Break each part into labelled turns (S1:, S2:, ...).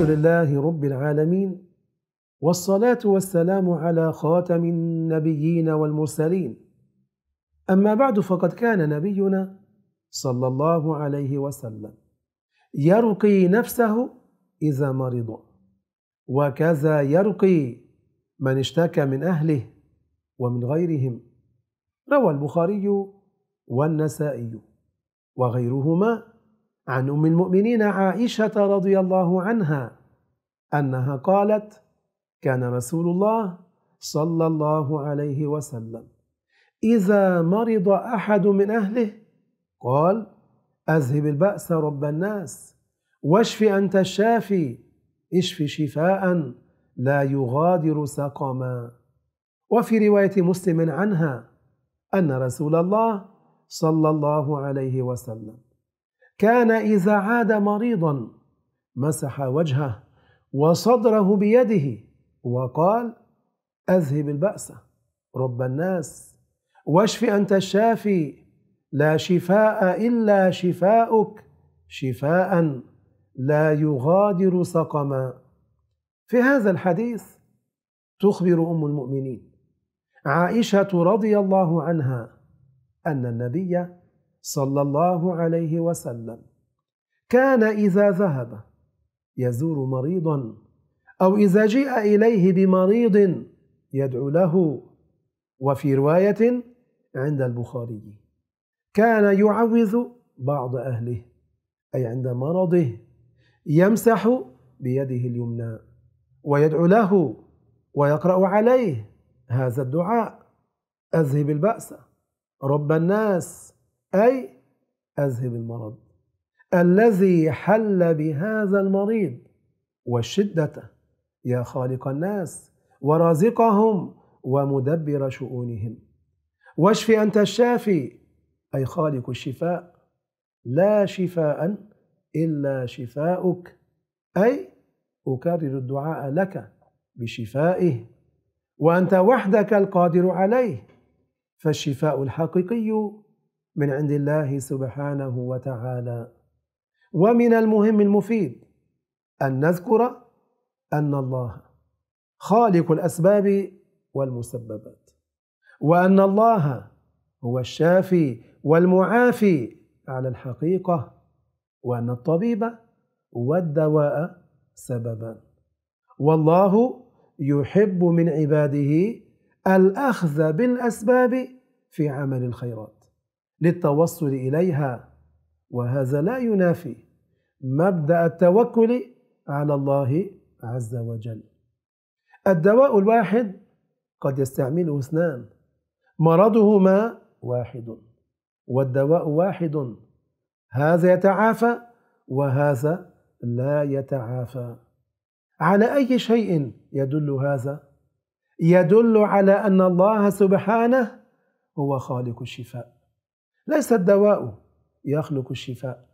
S1: الحمد لله رب العالمين والصلاة والسلام على خاتم النبيين والمرسلين أما بعد فقد كان نبينا صلى الله عليه وسلم يرقي نفسه إذا مرض وكذا يرقي من اشتكى من أهله ومن غيرهم روى البخاري والنسائي وغيرهما عن ام المؤمنين عائشه رضي الله عنها انها قالت كان رسول الله صلى الله عليه وسلم اذا مرض احد من اهله قال اذهب الباس رب الناس واشف انت الشافي اشف شفاء لا يغادر سقما وفي روايه مسلم عنها ان رسول الله صلى الله عليه وسلم كان إذا عاد مريضا مسح وجهه وصدره بيده وقال أذهب البأس رب الناس واشف أنت الشافي لا شفاء إلا شفاؤك شفاء لا يغادر سقما في هذا الحديث تخبر أم المؤمنين عائشة رضي الله عنها أن النبي صلى الله عليه وسلم كان إذا ذهب يزور مريضا أو إذا جيء إليه بمريض يدعو له وفي رواية عند البخاري كان يعوذ بعض أهله أي عند مرضه يمسح بيده اليمنى ويدعو له ويقرأ عليه هذا الدعاء أذهب البأس رب الناس أي أذهب المرض الذي حل بهذا المريض والشدة يا خالق الناس ورازقهم ومدبر شؤونهم واشف أنت الشافي أي خالق الشفاء لا شفاء إلا شفاءك أي أكرر الدعاء لك بشفائه وأنت وحدك القادر عليه فالشفاء الحقيقي من عند الله سبحانه وتعالى ومن المهم المفيد أن نذكر أن الله خالق الأسباب والمسببات وأن الله هو الشافي والمعافي على الحقيقة وأن الطبيب والدواء سببا والله يحب من عباده الأخذ بالأسباب في عمل الخيرات للتوصل إليها وهذا لا ينافي مبدأ التوكل على الله عز وجل الدواء الواحد قد يستعمله اثنان مرضهما واحد والدواء واحد هذا يتعافى وهذا لا يتعافى على أي شيء يدل هذا؟ يدل على أن الله سبحانه هو خالق الشفاء ليس الدواء يخلق الشفاء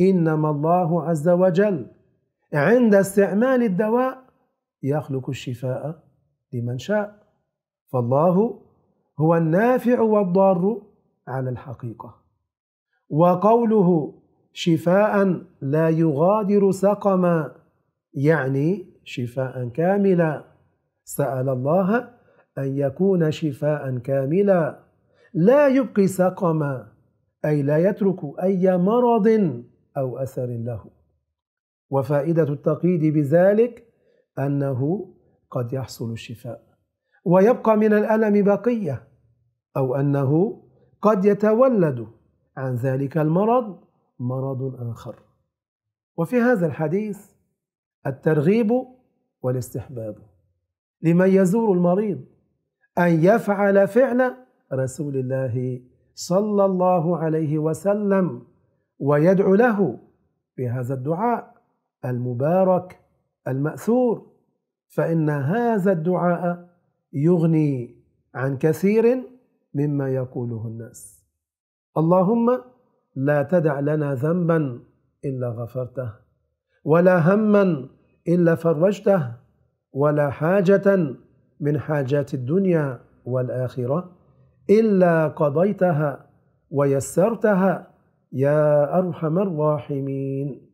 S1: إنما الله عز وجل عند استعمال الدواء يخلق الشفاء لمن شاء فالله هو النافع والضار على الحقيقة وقوله شفاء لا يغادر سقما يعني شفاء كاملا سأل الله أن يكون شفاء كاملا لا يبقي سقما أي لا يترك أي مرض أو أثر له وفائدة التقييد بذلك أنه قد يحصل الشفاء ويبقى من الألم بقية أو أنه قد يتولد عن ذلك المرض مرض آخر وفي هذا الحديث الترغيب والاستحباب لمن يزور المريض أن يفعل فعلا رسول الله صلى الله عليه وسلم ويدعو له بهذا الدعاء المبارك المأثور فإن هذا الدعاء يغني عن كثير مما يقوله الناس اللهم لا تدع لنا ذنبا إلا غفرته ولا هما إلا فرجته ولا حاجة من حاجات الدنيا والآخرة إلا قضيتها ويسرتها يا أرحم الراحمين